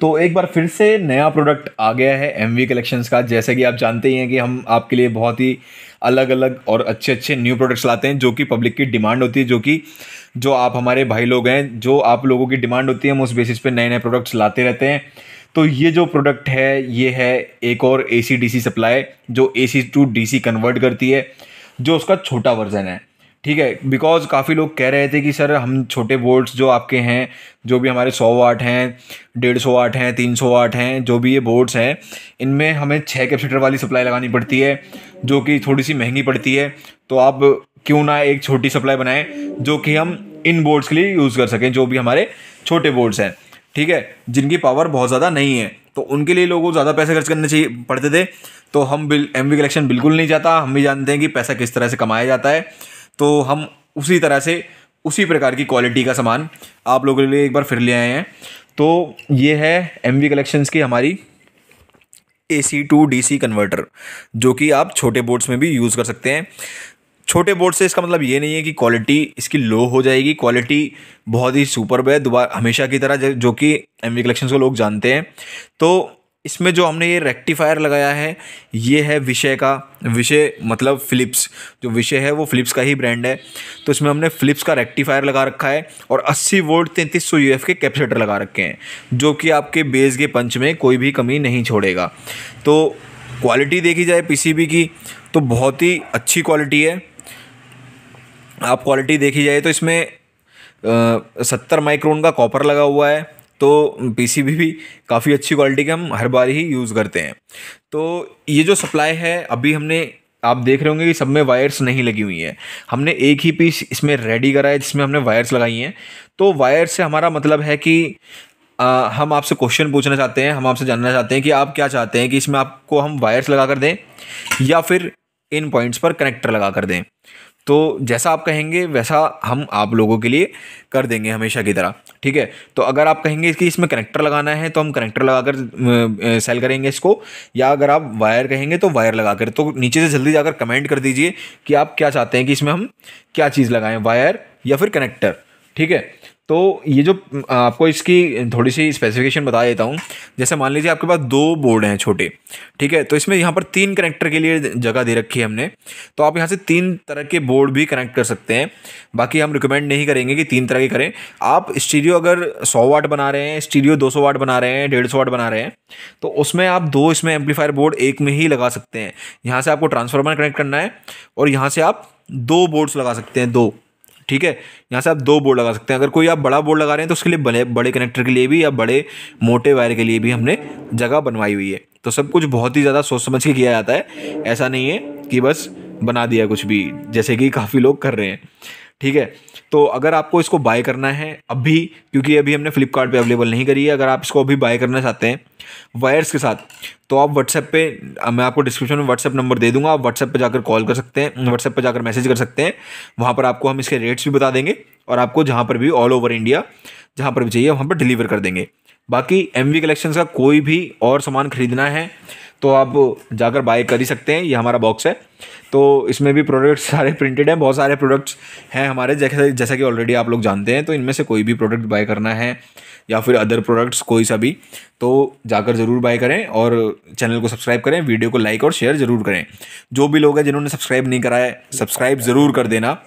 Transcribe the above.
तो एक बार फिर से नया प्रोडक्ट आ गया है एम वी कलेक्शंस का जैसे कि आप जानते ही हैं कि हम आपके लिए बहुत ही अलग अलग और अच्छे अच्छे न्यू प्रोडक्ट्स लाते हैं जो कि पब्लिक की डिमांड होती है जो कि जो आप हमारे भाई लोग हैं जो आप लोगों की डिमांड होती है हम उस बेसिस पे नए नए प्रोडक्ट्स लाते रहते हैं तो ये जो प्रोडक्ट है ये है एक और ए सी डी सी सप्लाई जो A C to D C convert करती है जो उसका छोटा वर्जन है ठीक है बिकॉज काफ़ी लोग कह रहे थे कि सर हम छोटे बोर्ड्स जो आपके हैं जो भी हमारे सौ वाट हैं डेढ़ सौ वाट हैं तीन सौ वाट हैं जो भी ये बोर्ड्स हैं इनमें हमें छः कैपेसिटर वाली सप्लाई लगानी पड़ती है जो कि थोड़ी सी महंगी पड़ती है तो आप क्यों ना एक छोटी सप्लाई बनाएं जो कि हम इन बोर्ड्स के लिए यूज़ कर सकें जो भी हमारे छोटे बोर्ड्स हैं ठीक है जिनकी पावर बहुत ज़्यादा नहीं है तो उनके लिए लोगों को ज़्यादा पैसे खर्च करने चाहिए पड़ते थे तो हम बिल एम कलेक्शन बिल्कुल नहीं जाता हम भी जानते हैं कि पैसा किस तरह से कमाया जाता है तो हम उसी तरह से उसी प्रकार की क्वालिटी का सामान आप लोगों के लिए एक बार फिर ले आए हैं तो ये है एम वी की हमारी A C to D C converter जो कि आप छोटे बोर्ड्स में भी यूज़ कर सकते हैं छोटे बोर्ड से इसका मतलब ये नहीं है कि क्वालिटी इसकी लो हो जाएगी क्वालिटी बहुत ही सुपर है दोबारा हमेशा की तरह जो कि एम वी कलेक्शन को लोग जानते हैं तो इसमें जो हमने ये रेक्टिफायर लगाया है ये है विषय का विषय मतलब फ़िलिप्स जो विषय है वो फ़िलिप्स का ही ब्रांड है तो इसमें हमने फ़िलिप्स का रेक्टिफायर लगा रखा है और 80 वोल्ट तैंतीस सौ यू के कैपेसिटर लगा रखे हैं जो कि आपके बेस के पंच में कोई भी कमी नहीं छोड़ेगा तो क्वालिटी देखी जाए पीसीबी की तो बहुत ही अच्छी क्वालिटी है आप क्वालिटी देखी जाए तो इसमें सत्तर माइक्रोन का कॉपर लगा हुआ है तो पी भी काफ़ी अच्छी क्वालिटी के हम हर बार ही यूज़ करते हैं तो ये जो सप्लाई है अभी हमने आप देख रहे होंगे कि सब में वायर्स नहीं लगी हुई हैं हमने एक ही पीस इसमें रेडी करा है जिसमें हमने वायर्स लगाई हैं तो वायर से हमारा मतलब है कि आ, हम आपसे क्वेश्चन पूछना चाहते हैं हम आपसे जानना चाहते हैं कि आप क्या चाहते हैं कि इसमें आपको हम वायर्स लगा कर दें या फिर इन पॉइंट्स पर कनेक्टर लगा कर दें तो जैसा आप कहेंगे वैसा हम आप लोगों के लिए कर देंगे हमेशा की तरह ठीक है तो अगर आप कहेंगे कि इसमें कनेक्टर लगाना है तो हम कनेक्टर लगाकर सेल करेंगे इसको या अगर आप वायर कहेंगे तो वायर लगाकर तो नीचे से जल्दी जाकर कमेंट कर दीजिए कि आप क्या चाहते हैं कि इसमें हम क्या चीज़ लगाएं वायर या फिर कनेक्टर ठीक है तो ये जो आपको इसकी थोड़ी सी स्पेसिफिकेशन बता देता हूँ जैसे मान लीजिए आपके पास दो बोर्ड हैं छोटे ठीक है तो इसमें यहाँ पर तीन कनेक्टर के लिए जगह दे रखी है हमने तो आप यहाँ से तीन तरह के बोर्ड भी कनेक्ट कर सकते हैं बाकी हम रिकमेंड नहीं करेंगे कि तीन तरह के करें आप स्टीरियो अगर सौ वाट बना रहे हैं स्टीरियो दो वाट बना रहे हैं डेढ़ वाट बना रहे हैं तो उसमें आप दो इसमें एम्पलीफायर बोर्ड एक में ही लगा सकते हैं यहाँ से आपको ट्रांसफार्मर कनेक्ट करना है और यहाँ से आप दो बोर्ड्स लगा सकते हैं दो ठीक है यहाँ से आप दो बोर्ड लगा सकते हैं अगर कोई आप बड़ा बोर्ड लगा रहे हैं तो उसके लिए बड़े बड़े कनेक्टर के लिए भी या बड़े मोटे वायर के लिए भी हमने जगह बनवाई हुई है तो सब कुछ बहुत ही ज़्यादा सोच समझ के किया जाता है ऐसा नहीं है कि बस बना दिया कुछ भी जैसे कि काफ़ी लोग कर रहे हैं ठीक है तो अगर आपको इसको बाय करना है अभी क्योंकि अभी हमने फ्लिपकार्ट अवेलेबल नहीं करी है अगर आप इसको अभी बाय करना चाहते हैं वायर्स के साथ तो आप व्हाट्सएप पे मैं आपको डिस्क्रिप्शन में व्हाट्सएप नंबर दे दूंगा आप व्हाट्सएप पे जाकर कॉल कर सकते हैं व्हाट्सएप पे जाकर मैसेज कर सकते हैं वहाँ पर आपको हम इसके रेट्स भी बता देंगे और आपको जहाँ पर भी ऑल ओवर इंडिया जहाँ पर भी चाहिए वहाँ पर डिलीवर कर देंगे बाकी एम वी का कोई भी और सामान खरीदना है तो आप जाकर बाय कर ही सकते हैं ये हमारा बॉक्स है तो इसमें भी प्रोडक्ट्स सारे प्रिंटेड हैं बहुत सारे प्रोडक्ट्स हैं हमारे जैसे जैसा कि ऑलरेडी आप लोग जानते हैं तो इनमें से कोई भी प्रोडक्ट बाय करना है या फिर अदर प्रोडक्ट्स कोई सा भी तो जाकर ज़रूर बाय करें और चैनल को सब्सक्राइब करें वीडियो को लाइक और शेयर ज़रूर करें जो भी लोग हैं जिन्होंने सब्सक्राइब नहीं कराया सब्सक्राइब ज़रूर कर देना